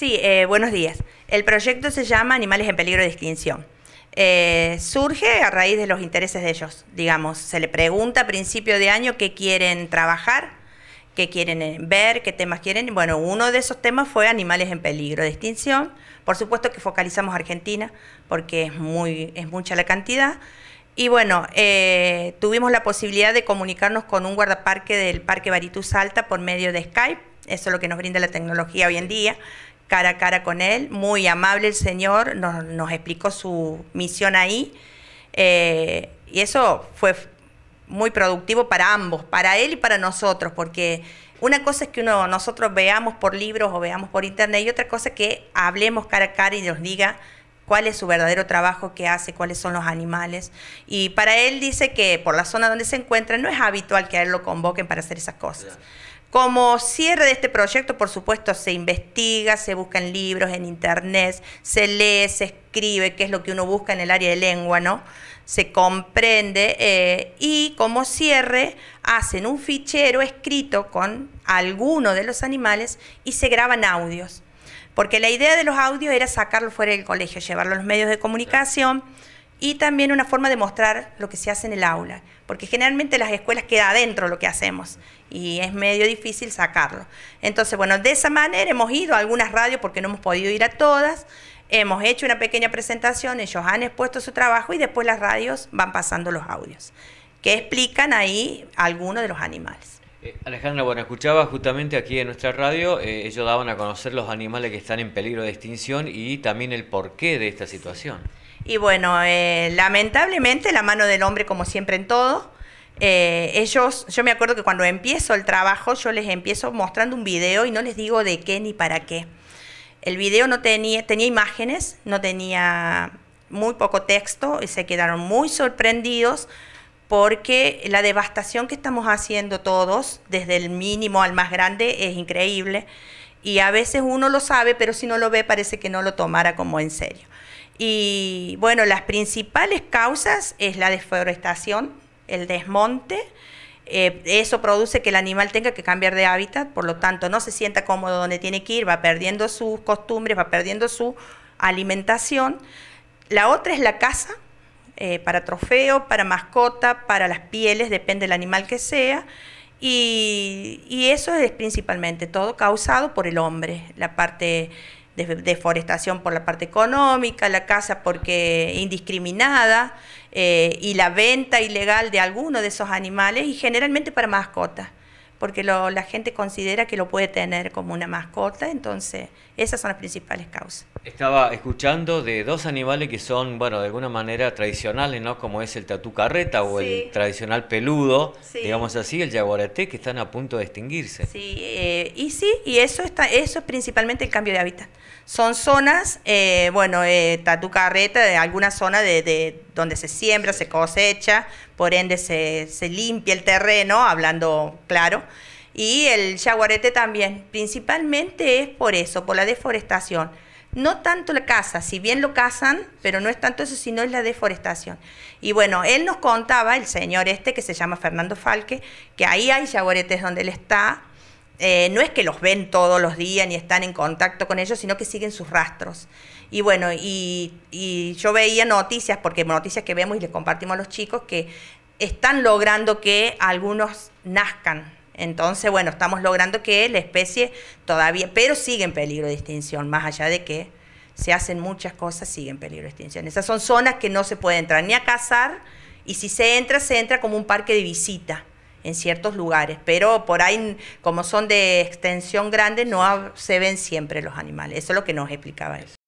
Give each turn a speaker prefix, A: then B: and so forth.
A: Sí, eh, buenos días. El proyecto se llama Animales en Peligro de Extinción. Eh, surge a raíz de los intereses de ellos, digamos. Se le pregunta a principio de año qué quieren trabajar, qué quieren eh, ver, qué temas quieren. Bueno, uno de esos temas fue animales en peligro de extinción. Por supuesto que focalizamos Argentina, porque es, muy, es mucha la cantidad. Y bueno, tuvimos la posibilidad de comunicarnos con un guardaparque del Parque Baritú Salta por medio de Skype. Eso es lo que nos brinda la tecnología hoy en día cara a cara con él, muy amable el señor, nos, explicó su misión ahí eh, y eso fue muy productivo para ambos, para él y para nosotros, porque una cosa es que uno, nosotros veamos por libros o veamos por internet y otra cosa es que hablemos cara a cara y nos diga cuál es su verdadero trabajo que hace, cuáles son los animales. Y para él dice que por la zona donde se encuentra no es habitual que a él lo convoquen para hacer esas cosas. Como cierre de este proyecto, por supuesto, se investiga, se buscan libros en internet, se lee, se escribe, qué es lo que uno busca en el área de lengua, ¿no? Se comprende. Eh, y como cierre, hacen un fichero escrito con alguno de los animales y se graban audios. Porque la idea de los audios era sacarlo fuera del colegio, llevarlo a los medios de comunicación y también una forma de mostrar lo que se hace en el aula, porque generalmente las escuelas queda adentro lo que hacemos y es medio difícil sacarlo. Entonces, bueno, de esa manera hemos ido a algunas radios porque no hemos podido ir a todas, hemos hecho una pequeña presentación, ellos han expuesto su trabajo y después las radios van pasando los audios que explican ahí algunos de los animales.
B: Eh, Alejandra, bueno, escuchaba justamente aquí en nuestra radio, eh, ellos daban a conocer los animales que están en peligro de extinción y también el porqué de esta situación.
A: Y bueno, eh, lamentablemente la mano del hombre como siempre en todo. ellos, yo me acuerdo que cuando empiezo el trabajo, yo les empiezo mostrando un video y no les digo de qué ni para qué. El video no tenía, tenía imágenes, no tenía muy poco texto y se quedaron muy sorprendidos porque la devastación que estamos haciendo todos, desde el mínimo al más grande, es increíble. Y a veces uno lo sabe, pero si no lo ve parece que no lo tomara como en serio. Y bueno, las principales causas es la deforestación, el desmonte. Eh, eso produce que el animal tenga que cambiar de hábitat, por lo tanto no se sienta cómodo donde tiene que ir, va perdiendo sus costumbres, va perdiendo su alimentación. La otra es la caza, eh, para trofeo, para mascota, para las pieles, depende del animal que sea. Y, eso es principalmente todo causado por el hombre, la parte de deforestación por la parte económica, la caza porque indiscriminada eh, y la venta ilegal de alguno de esos animales y generalmente para mascotas porque la gente considera que lo puede tener como una mascota, entonces esas son las principales causas.
B: Estaba escuchando de dos animales que son, bueno, de alguna manera tradicionales, ¿no? Como es el tatu carreta o el tradicional peludo, digamos así, el jaguareté, que están a punto de extinguirse. Sí,
A: eh, y sí, y eso, está, eso es principalmente el cambio de hábitat. Son zonas, eh, bueno, eh, carreta, de alguna zona de, donde se siembra, se cosecha, por ende se, se, limpia el terreno, hablando claro, y el yaguarete también, principalmente es por eso, por la deforestación. No tanto la caza, si bien lo cazan, pero no es tanto eso, sino es la deforestación. Y bueno, él nos contaba, el señor este que se llama Fernando Falque, que ahí hay yaguaretes donde él está. Eh, no es que los ven todos los días ni están en contacto con ellos, sino que siguen sus rastros. Y bueno, y, y yo veía noticias, porque noticias que vemos y les compartimos a los chicos, que están logrando que algunos nazcan entonces, bueno, estamos logrando que la especie todavía, pero sigue en peligro de extinción, más allá de que se hacen muchas cosas, sigue en peligro de extinción. Esas son zonas que no se puede entrar ni a cazar, y si se entra, se entra como un parque de visita en ciertos lugares, pero por ahí, como son de extensión grande, no se ven siempre los animales. Eso es lo que nos explicaba él.